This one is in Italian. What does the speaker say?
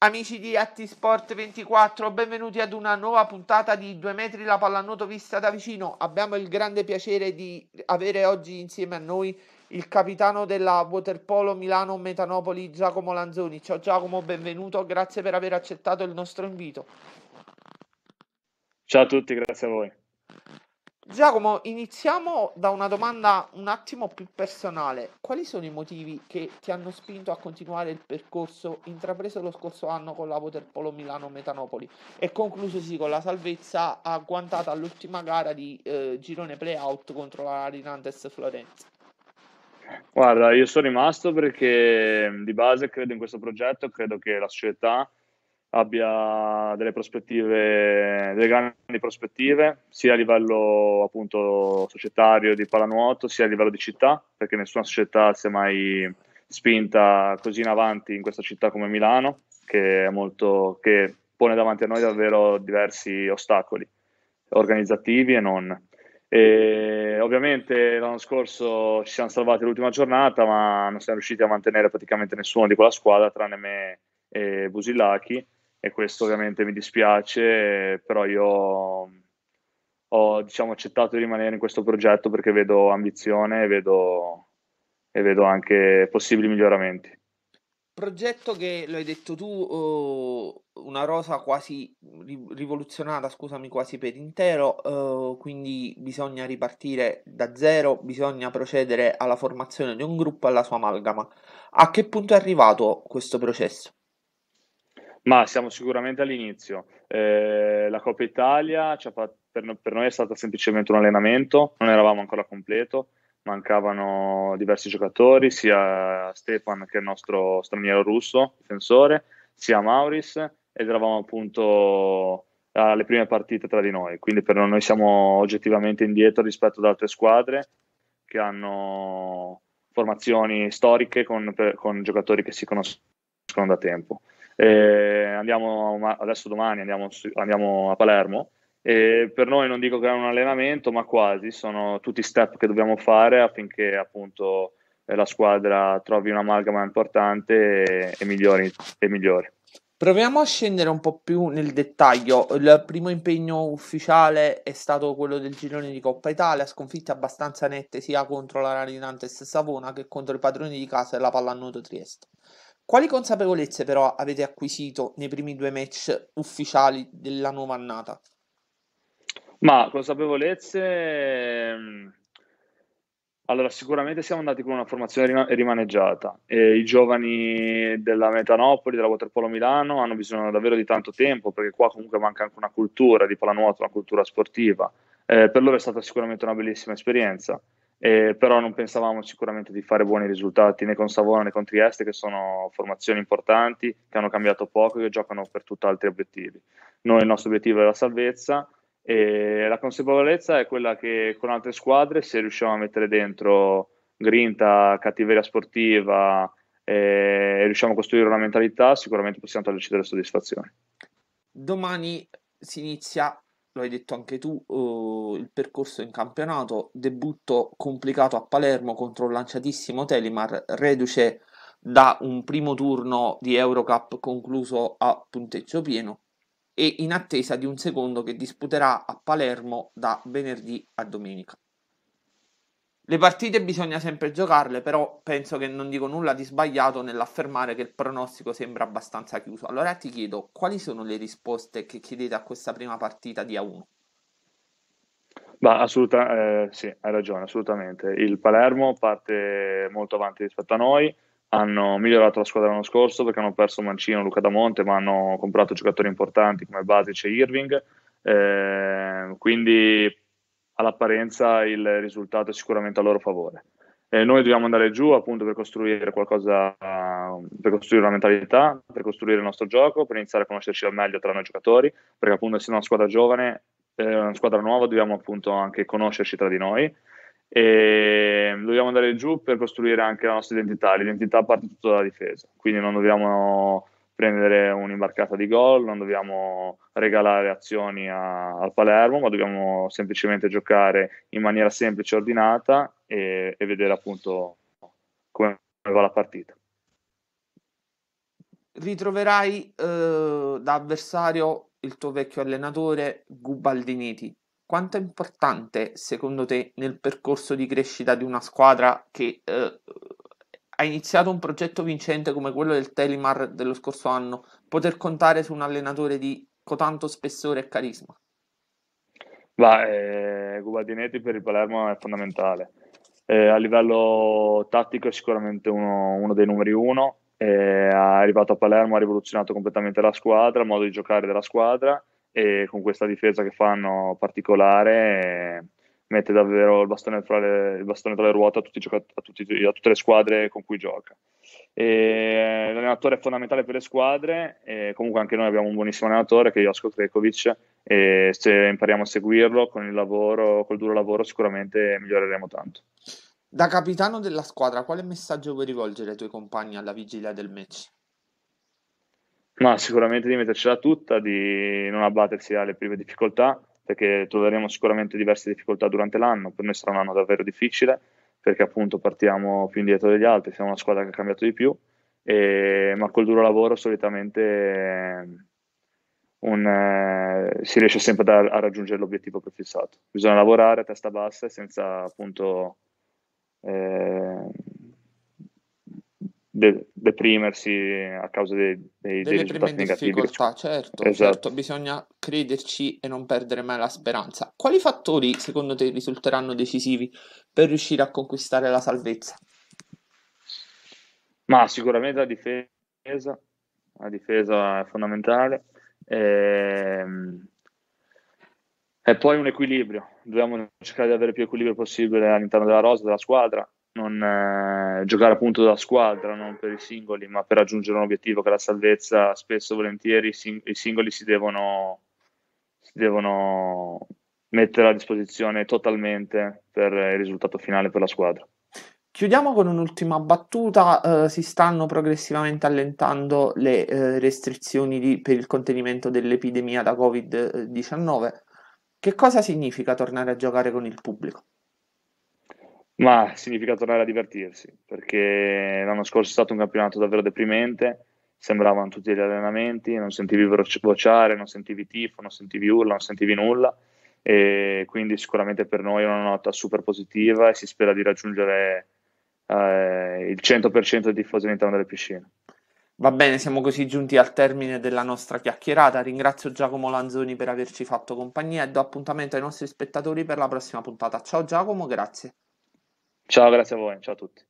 Amici di Sport 24, benvenuti ad una nuova puntata di 2 metri la pallanuoto vista da vicino. Abbiamo il grande piacere di avere oggi insieme a noi il capitano della Waterpolo Milano Metanopoli Giacomo Lanzoni. Ciao Giacomo, benvenuto, grazie per aver accettato il nostro invito. Ciao a tutti, grazie a voi. Giacomo, iniziamo da una domanda un attimo più personale. Quali sono i motivi che ti hanno spinto a continuare il percorso intrapreso lo scorso anno con la Waterpolo Milano-Metanopoli e conclusosi con la salvezza agguantata all'ultima gara di eh, girone play-out contro la Rinantes Florenza? Guarda, io sono rimasto perché mm, di base credo in questo progetto, credo che la società abbia delle prospettive, delle grandi prospettive, sia a livello appunto societario di pallanuoto, sia a livello di città, perché nessuna società si è mai spinta così in avanti in questa città come Milano, che, molto, che pone davanti a noi davvero diversi ostacoli organizzativi e non. E ovviamente l'anno scorso ci siamo salvati l'ultima giornata, ma non siamo riusciti a mantenere praticamente nessuno di quella squadra, tranne me e Busillachi e questo ovviamente mi dispiace, però io ho diciamo, accettato di rimanere in questo progetto perché vedo ambizione e vedo, e vedo anche possibili miglioramenti. Progetto che, lo hai detto tu, oh, una rosa quasi rivoluzionata, scusami, quasi per intero, oh, quindi bisogna ripartire da zero, bisogna procedere alla formazione di un gruppo e alla sua amalgama. A che punto è arrivato questo processo? Ma siamo sicuramente all'inizio. Eh, la Coppa Italia fatto, per, noi, per noi è stato semplicemente un allenamento, non eravamo ancora completo, mancavano diversi giocatori, sia Stefan che il nostro straniero russo, difensore, sia Mauris ed eravamo appunto alle prime partite tra di noi, quindi per noi siamo oggettivamente indietro rispetto ad altre squadre che hanno formazioni storiche con, con giocatori che si conoscono da tempo. Eh, andiamo adesso domani andiamo, andiamo a Palermo. E per noi non dico che è un allenamento, ma quasi, sono tutti i step che dobbiamo fare affinché appunto eh, la squadra trovi un'amalgama importante e, e, migliori, e migliori. Proviamo a scendere un po' più nel dettaglio. Il primo impegno ufficiale è stato quello del girone di Coppa Italia, sconfitte abbastanza nette sia contro la Rarinantes Savona che contro i padroni di casa e la Pallanuoto Trieste. Quali consapevolezze però avete acquisito nei primi due match ufficiali della nuova annata? Ma consapevolezze... Ehm, allora, sicuramente siamo andati con una formazione rimaneggiata. Eh, I giovani della Metanopoli, della Waterpolo Milano, hanno bisogno davvero di tanto tempo perché qua comunque manca anche una cultura di pallanuoto, una cultura sportiva. Eh, per loro è stata sicuramente una bellissima esperienza eh, però non pensavamo sicuramente di fare buoni risultati né con Savona né con Trieste, che sono formazioni importanti, che hanno cambiato poco e che giocano per tutt'altri obiettivi. Noi il nostro obiettivo è la salvezza e la consapevolezza è quella che con altre squadre, se riusciamo a mettere dentro grinta, cattiveria sportiva eh, e riusciamo a costruire una mentalità, sicuramente possiamo toglierci delle soddisfazioni. Domani si inizia lo hai detto anche tu, eh, il percorso in campionato, debutto complicato a Palermo contro un lanciatissimo Telimar, reduce da un primo turno di Eurocup concluso a punteggio pieno e in attesa di un secondo che disputerà a Palermo da venerdì a domenica. Le partite bisogna sempre giocarle, però penso che non dico nulla di sbagliato nell'affermare che il pronostico sembra abbastanza chiuso. Allora ti chiedo, quali sono le risposte che chiedete a questa prima partita di A1? Ma assoluta, eh, sì, hai ragione, assolutamente. Il Palermo parte molto avanti rispetto a noi, hanno migliorato la squadra l'anno scorso perché hanno perso Mancino, Luca Damonte, ma hanno comprato giocatori importanti come Basic e Irving, eh, quindi all'apparenza il risultato è sicuramente a loro favore. Eh, noi dobbiamo andare giù appunto per costruire qualcosa, per costruire una mentalità, per costruire il nostro gioco, per iniziare a conoscerci al meglio tra noi giocatori, perché appunto essendo una squadra giovane, eh, una squadra nuova, dobbiamo appunto anche conoscerci tra di noi e dobbiamo andare giù per costruire anche la nostra identità, l'identità parte tutto dalla difesa, quindi non dobbiamo prendere un'imbarcata di gol, non dobbiamo regalare azioni al Palermo, ma dobbiamo semplicemente giocare in maniera semplice e ordinata e, e vedere appunto come va la partita ritroverai eh, da avversario il tuo vecchio allenatore Gubaldiniti. Quanto è importante secondo te nel percorso di crescita di una squadra che eh, ha iniziato un progetto vincente come quello del Telimar dello scorso anno poter contare su un allenatore di tanto spessore e carisma? Va, eh, Guardinetti per il Palermo è fondamentale. Eh, a livello tattico è sicuramente uno, uno dei numeri uno. Eh, è arrivato a Palermo, ha rivoluzionato completamente la squadra, il modo di giocare della squadra e con questa difesa che fanno particolare eh, mette davvero il bastone tra le, bastone tra le ruote a, giocat- a, tutti, a, tutte le squadre con cui gioca. E l'allenatore è fondamentale per le squadre, e comunque anche noi abbiamo un buonissimo allenatore che è Josko Krekovic e se impariamo a seguirlo con il lavoro, col duro lavoro sicuramente miglioreremo tanto. Da capitano della squadra, quale messaggio vuoi rivolgere ai tuoi compagni alla vigilia del match? Ma sicuramente di mettercela tutta, di non abbattersi alle prime difficoltà, perché troveremo sicuramente diverse difficoltà durante l'anno, per noi sarà un anno davvero difficile perché appunto partiamo più indietro degli altri, siamo una squadra che ha cambiato di più, e, ma col duro lavoro solitamente un, eh, si riesce sempre da, a raggiungere l'obiettivo prefissato. Bisogna lavorare a testa bassa e senza appunto eh, de- deprimersi a causa dei, dei, delle dei prime difficoltà, certo, esatto. certo, bisogna crederci e non perdere mai la speranza. Quali fattori secondo te risulteranno decisivi per riuscire a conquistare la salvezza? Ma sicuramente la difesa, la difesa è fondamentale. E, ehm, e poi un equilibrio, dobbiamo cercare di avere più equilibrio possibile all'interno della rosa, della squadra, non eh, giocare appunto da squadra, non per i singoli, ma per raggiungere un obiettivo che è la salvezza, spesso e volentieri i, sing- i singoli si devono, si devono mettere a disposizione totalmente per il risultato finale per la squadra. Chiudiamo con un'ultima battuta, eh, si stanno progressivamente allentando le eh, restrizioni di, per il contenimento dell'epidemia da Covid-19. Che cosa significa tornare a giocare con il pubblico? Ma significa tornare a divertirsi, perché l'anno scorso è stato un campionato davvero deprimente, sembravano tutti gli allenamenti, non sentivi vociare, non sentivi tifo, non sentivi urla, non sentivi nulla, e quindi sicuramente per noi è una nota super positiva e si spera di raggiungere eh, il 100% di tifosi all'interno delle piscine. Va bene, siamo così giunti al termine della nostra chiacchierata. Ringrazio Giacomo Lanzoni per averci fatto compagnia e do appuntamento ai nostri spettatori per la prossima puntata. Ciao Giacomo, grazie. Ciao, grazie a voi, ciao a tutti.